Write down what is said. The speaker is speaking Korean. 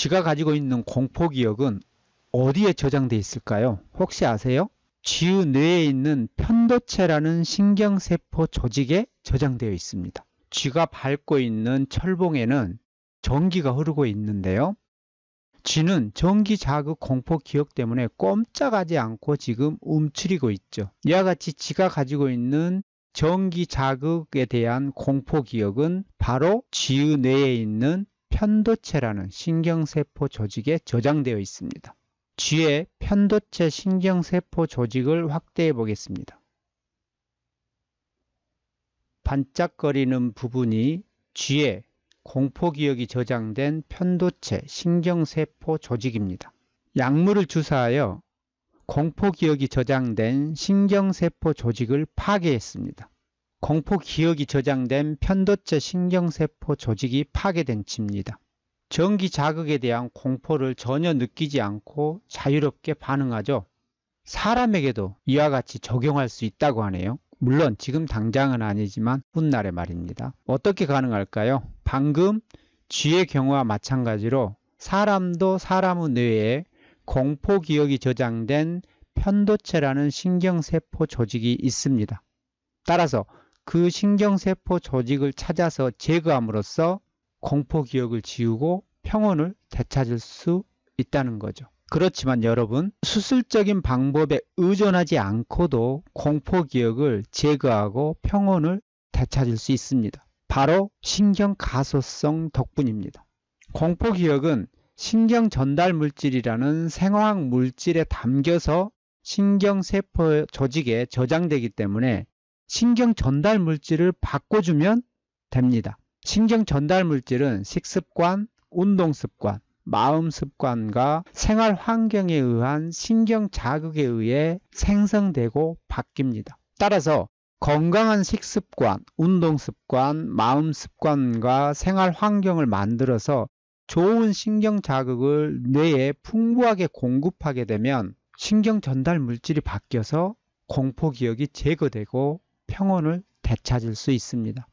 쥐가 가지고 있는 공포 기억은 어디에 저장되어 있을까요? 혹시 아세요? 쥐의 뇌에 있는 편도체라는 신경세포 조직에 저장되어 있습니다. 쥐가 밟고 있는 철봉에는 전기가 흐르고 있는데요. 쥐는 전기 자극 공포 기억 때문에 꼼짝하지 않고 지금 움츠리고 있죠. 이와 같이 쥐가 가지고 있는 전기 자극에 대한 공포 기억은 바로 쥐의 뇌에 있는 편도체라는 신경세포 조직에 저장되어 있습니다. 쥐의 편도체 신경세포 조직을 확대해 보겠습니다. 반짝거리는 부분이 쥐의 공포기억이 저장된 편도체 신경세포 조직입니다. 약물을 주사하여 공포기억이 저장된 신경세포 조직을 파괴했습니다. 공포 기억이 저장된 편도체 신경세포 조직이 파괴된 치입니다. 전기 자극에 대한 공포를 전혀 느끼지 않고 자유롭게 반응하죠. 사람에게도 이와 같이 적용할 수 있다고 하네요. 물론 지금 당장은 아니지만 훗날의 말입니다. 어떻게 가능할까요? 방금 쥐의 경우와 마찬가지로 사람도 사람의 뇌에 공포 기억이 저장된 편도체라는 신경세포 조직이 있습니다. 따라서 그 신경세포 조직을 찾아서 제거함으로써 공포 기억을 지우고 평온을 되찾을 수 있다는 거죠. 그렇지만 여러분, 수술적인 방법에 의존하지 않고도 공포 기억을 제거하고 평온을 되찾을 수 있습니다. 바로 신경 가소성 덕분입니다. 공포 기억은 신경 전달 물질이라는 생화학 물질에 담겨서 신경 세포 조직에 저장되기 때문에 신경 전달 물질을 바꿔주면 됩니다. 신경 전달 물질은 식습관, 운동 습관, 마음 습관과 생활 환경에 의한 신경 자극에 의해 생성되고 바뀝니다. 따라서 건강한 식습관, 운동 습관, 마음 습관과 생활 환경을 만들어서 좋은 신경 자극을 뇌에 풍부하게 공급하게 되면 신경 전달 물질이 바뀌어서 공포 기억이 제거되고 평온을 되찾을 수 있습니다.